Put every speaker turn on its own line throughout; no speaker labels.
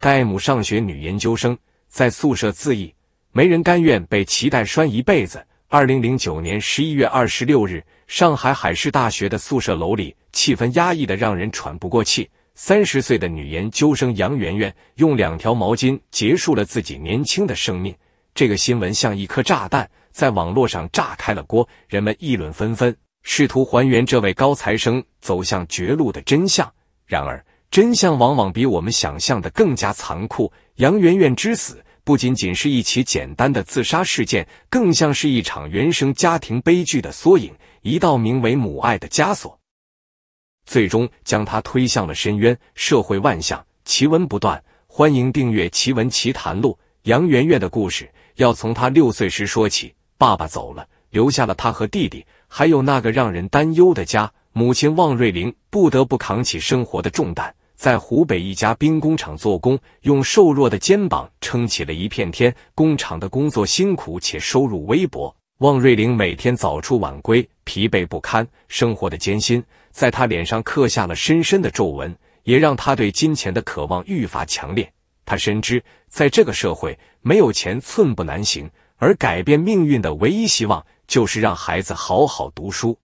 戴姆上学女研究生在宿舍自缢，没人甘愿被脐带拴一辈子。二零零九年十一月二十六日，上海海事大学的宿舍楼里，气氛压抑的让人喘不过气。三十岁的女研究生杨媛媛用两条毛巾结束了自己年轻的生命。这个新闻像一颗炸弹，在网络上炸开了锅，人们议论纷纷，试图还原这位高材生走向绝路的真相。然而，真相往往比我们想象的更加残酷。杨媛媛之死不仅仅是一起简单的自杀事件，更像是一场原生家庭悲剧的缩影。一道名为母爱的枷锁，最终将她推向了深渊。社会万象，奇闻不断，欢迎订阅《奇闻奇谈录》。杨媛媛的故事要从她六岁时说起。爸爸走了，留下了她和弟弟，还有那个让人担忧的家。母亲汪瑞玲不得不扛起生活的重担，在湖北一家兵工厂做工，用瘦弱的肩膀撑起了一片天。工厂的工作辛苦且收入微薄，汪瑞玲每天早出晚归，疲惫不堪。生活的艰辛在她脸上刻下了深深的皱纹，也让她对金钱的渴望愈发强烈。她深知，在这个社会，没有钱寸步难行，而改变命运的唯一希望就是让孩子好好读书。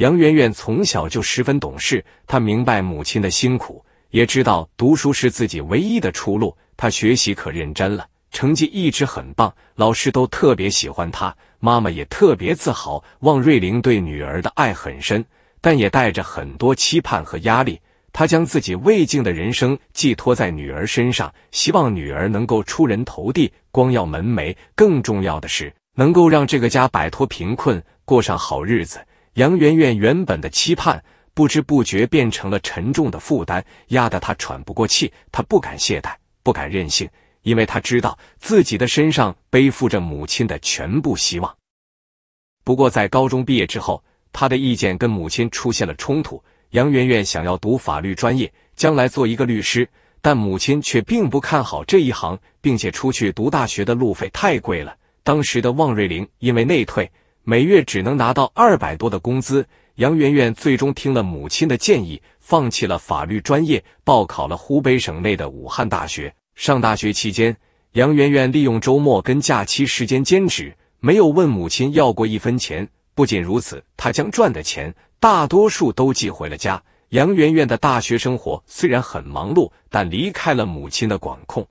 杨媛媛从小就十分懂事，她明白母亲的辛苦，也知道读书是自己唯一的出路。她学习可认真了，成绩一直很棒，老师都特别喜欢她，妈妈也特别自豪。汪瑞玲对女儿的爱很深，但也带着很多期盼和压力。她将自己未竟的人生寄托在女儿身上，希望女儿能够出人头地，光耀门楣。更重要的是，能够让这个家摆脱贫困，过上好日子。杨媛媛原本的期盼，不知不觉变成了沉重的负担，压得她喘不过气。她不敢懈怠，不敢任性，因为她知道自己的身上背负着母亲的全部希望。不过，在高中毕业之后，她的意见跟母亲出现了冲突。杨媛媛想要读法律专业，将来做一个律师，但母亲却并不看好这一行，并且出去读大学的路费太贵了。当时的汪瑞玲因为内退。每月只能拿到二百多的工资，杨媛媛最终听了母亲的建议，放弃了法律专业，报考了湖北省内的武汉大学。上大学期间，杨媛媛利用周末跟假期时间兼职，没有问母亲要过一分钱。不仅如此，她将赚的钱大多数都寄回了家。杨媛媛的大学生活虽然很忙碌，但离开了母亲的管控，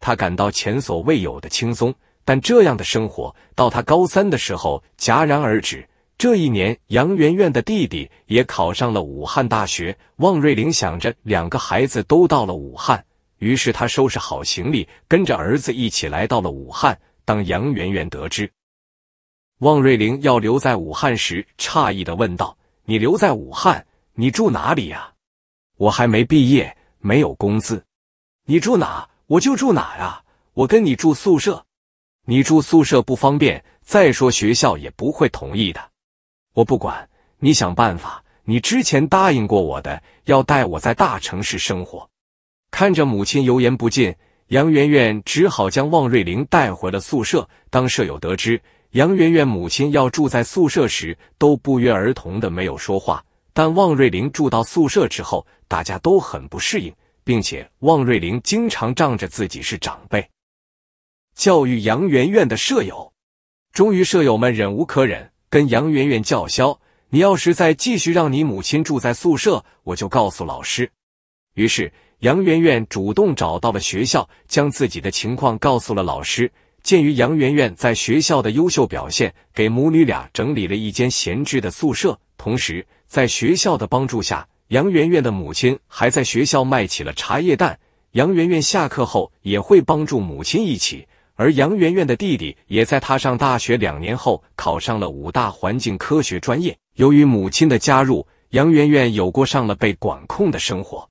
她感到前所未有的轻松。但这样的生活到他高三的时候戛然而止。这一年，杨媛媛的弟弟也考上了武汉大学。汪瑞玲想着两个孩子都到了武汉，于是他收拾好行李，跟着儿子一起来到了武汉。当杨媛媛得知汪瑞玲要留在武汉时，诧异的问道：“你留在武汉？你住哪里呀？我还没毕业，没有工资。你住哪我就住哪呀？我跟你住宿舍。”你住宿舍不方便，再说学校也不会同意的。我不管，你想办法。你之前答应过我的，要带我在大城市生活。看着母亲油盐不进，杨媛媛只好将汪瑞玲带回了宿舍。当舍友得知杨媛媛母亲要住在宿舍时，都不约而同的没有说话。但汪瑞玲住到宿舍之后，大家都很不适应，并且汪瑞玲经常仗着自己是长辈。教育杨媛媛的舍友，终于舍友们忍无可忍，跟杨媛媛叫嚣：“你要是再继续让你母亲住在宿舍，我就告诉老师。”于是杨媛媛主动找到了学校，将自己的情况告诉了老师。鉴于杨媛媛在学校的优秀表现，给母女俩整理了一间闲置的宿舍。同时，在学校的帮助下，杨媛媛的母亲还在学校卖起了茶叶蛋。杨媛媛下课后也会帮助母亲一起。而杨媛媛的弟弟也在她上大学两年后考上了武大环境科学专业。由于母亲的加入，杨媛媛有过上了被管控的生活。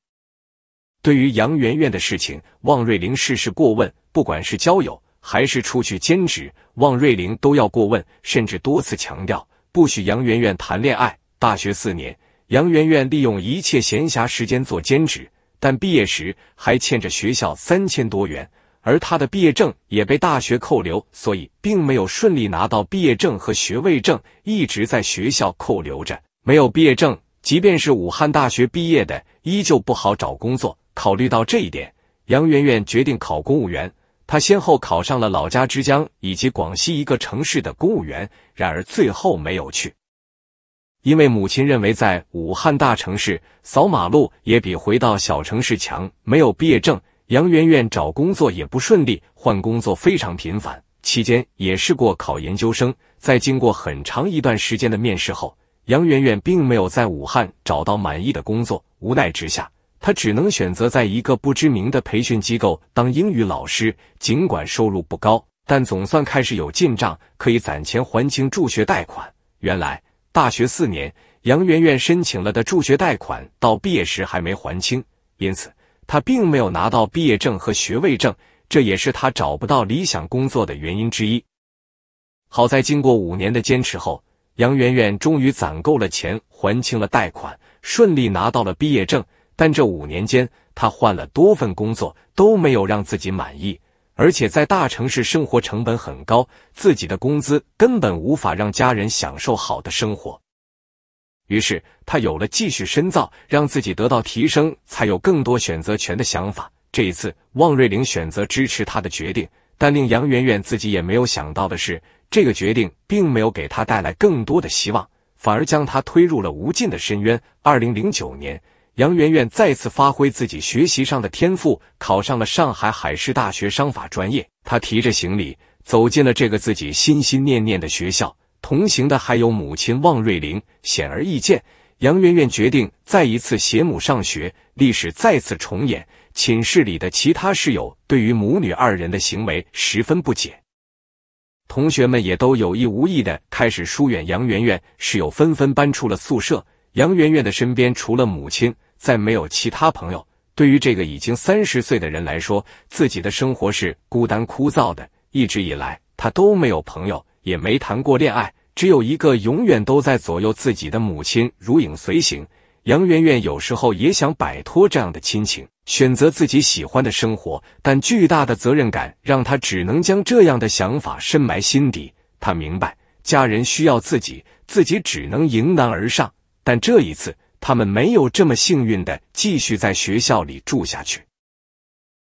对于杨媛媛的事情，汪瑞玲事事过问，不管是交友还是出去兼职，汪瑞玲都要过问，甚至多次强调不许杨媛媛谈恋爱。大学四年，杨媛媛利用一切闲暇时间做兼职，但毕业时还欠着学校三千多元。而他的毕业证也被大学扣留，所以并没有顺利拿到毕业证和学位证，一直在学校扣留着。没有毕业证，即便是武汉大学毕业的，依旧不好找工作。考虑到这一点，杨媛媛决定考公务员。她先后考上了老家之江以及广西一个城市的公务员，然而最后没有去，因为母亲认为在武汉大城市扫马路也比回到小城市强。没有毕业证。杨媛媛找工作也不顺利，换工作非常频繁。期间也试过考研究生，在经过很长一段时间的面试后，杨媛媛并没有在武汉找到满意的工作。无奈之下，她只能选择在一个不知名的培训机构当英语老师。尽管收入不高，但总算开始有进账，可以攒钱还清助学贷款。原来大学四年，杨媛媛申请了的助学贷款到毕业时还没还清，因此。他并没有拿到毕业证和学位证，这也是他找不到理想工作的原因之一。好在经过五年的坚持后，杨媛媛终于攒够了钱，还清了贷款，顺利拿到了毕业证。但这五年间，她换了多份工作，都没有让自己满意，而且在大城市生活成本很高，自己的工资根本无法让家人享受好的生活。于是，他有了继续深造，让自己得到提升，才有更多选择权的想法。这一次，汪瑞玲选择支持他的决定，但令杨媛媛自己也没有想到的是，这个决定并没有给她带来更多的希望，反而将她推入了无尽的深渊。二零零九年，杨媛媛再次发挥自己学习上的天赋，考上了上海海事大学商法专业。她提着行李，走进了这个自己心心念念的学校。同行的还有母亲汪瑞玲。显而易见，杨媛媛决定再一次携母上学，历史再次重演。寝室里的其他室友对于母女二人的行为十分不解，同学们也都有意无意的开始疏远杨媛媛，室友纷纷搬出了宿舍。杨媛媛的身边除了母亲，再没有其他朋友。对于这个已经三十岁的人来说，自己的生活是孤单枯燥的。一直以来，她都没有朋友。也没谈过恋爱，只有一个永远都在左右自己的母亲如影随形。杨媛媛有时候也想摆脱这样的亲情，选择自己喜欢的生活，但巨大的责任感让她只能将这样的想法深埋心底。她明白家人需要自己，自己只能迎难而上。但这一次，他们没有这么幸运的继续在学校里住下去。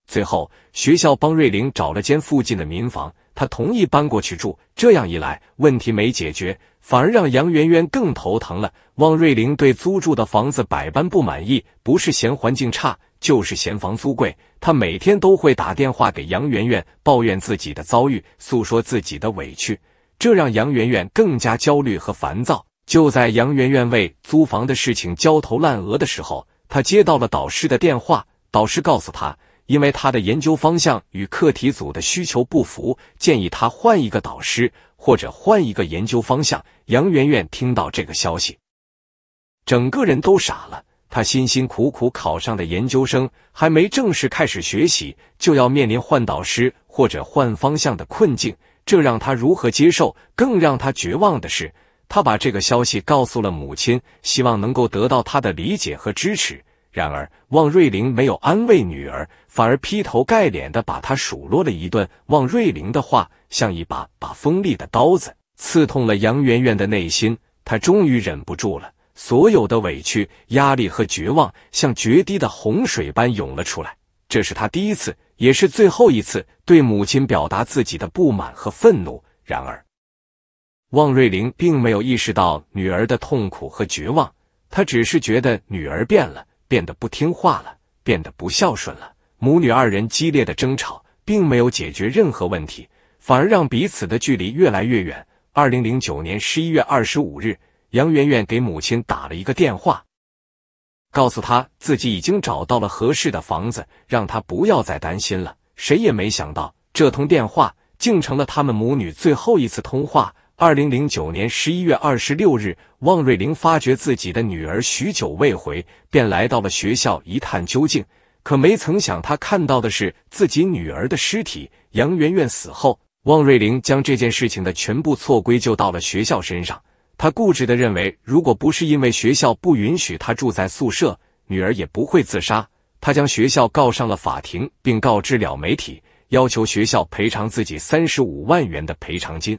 最后，学校帮瑞玲找了间附近的民房。他同意搬过去住，这样一来问题没解决，反而让杨媛媛更头疼了。汪瑞玲对租住的房子百般不满意，不是嫌环境差，就是嫌房租贵。他每天都会打电话给杨媛媛，抱怨自己的遭遇，诉说自己的委屈，这让杨媛媛更加焦虑和烦躁。就在杨媛媛为租房的事情焦头烂额的时候，她接到了导师的电话，导师告诉她。因为他的研究方向与课题组的需求不符，建议他换一个导师或者换一个研究方向。杨媛媛听到这个消息，整个人都傻了。他辛辛苦苦考上的研究生，还没正式开始学习，就要面临换导师或者换方向的困境，这让他如何接受？更让他绝望的是，他把这个消息告诉了母亲，希望能够得到他的理解和支持。然而，汪瑞玲没有安慰女儿，反而劈头盖脸的把她数落了一顿。汪瑞玲的话像一把把锋利的刀子，刺痛了杨媛媛的内心。她终于忍不住了，所有的委屈、压力和绝望，像决堤的洪水般涌了出来。这是她第一次，也是最后一次对母亲表达自己的不满和愤怒。然而，汪瑞玲并没有意识到女儿的痛苦和绝望，她只是觉得女儿变了。变得不听话了，变得不孝顺了。母女二人激烈的争吵，并没有解决任何问题，反而让彼此的距离越来越远。二零零九年十一月二十五日，杨媛媛给母亲打了一个电话，告诉她自己已经找到了合适的房子，让她不要再担心了。谁也没想到，这通电话竟成了他们母女最后一次通话。二零零九年十一月二十六日，汪瑞玲发觉自己的女儿许久未回，便来到了学校一探究竟。可没曾想，他看到的是自己女儿的尸体。杨媛媛死后，汪瑞玲将这件事情的全部错归就到了学校身上。他固执地认为，如果不是因为学校不允许他住在宿舍，女儿也不会自杀。他将学校告上了法庭，并告知了媒体，要求学校赔偿自己三十五万元的赔偿金。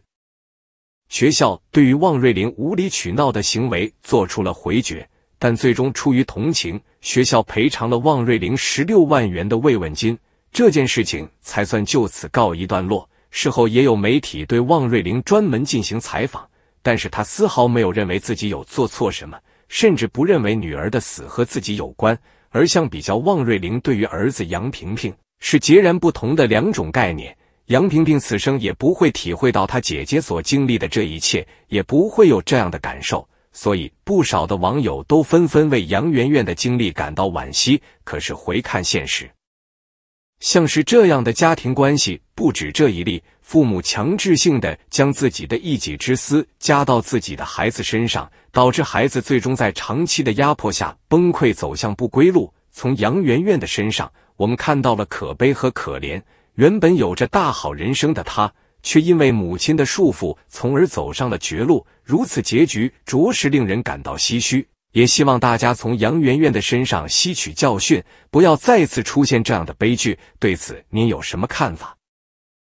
学校对于汪瑞玲无理取闹的行为做出了回绝，但最终出于同情，学校赔偿了汪瑞玲十六万元的慰问金，这件事情才算就此告一段落。事后也有媒体对汪瑞玲专门进行采访，但是他丝毫没有认为自己有做错什么，甚至不认为女儿的死和自己有关。而相比较，汪瑞玲对于儿子杨平平是截然不同的两种概念。杨萍萍此生也不会体会到她姐姐所经历的这一切，也不会有这样的感受。所以，不少的网友都纷纷为杨媛媛的经历感到惋惜。可是，回看现实，像是这样的家庭关系不止这一例，父母强制性的将自己的一己之私加到自己的孩子身上，导致孩子最终在长期的压迫下崩溃，走向不归路。从杨媛媛的身上，我们看到了可悲和可怜。原本有着大好人生的他，却因为母亲的束缚，从而走上了绝路。如此结局，着实令人感到唏嘘。也希望大家从杨媛媛的身上吸取教训，不要再次出现这样的悲剧。对此，您有什么看法？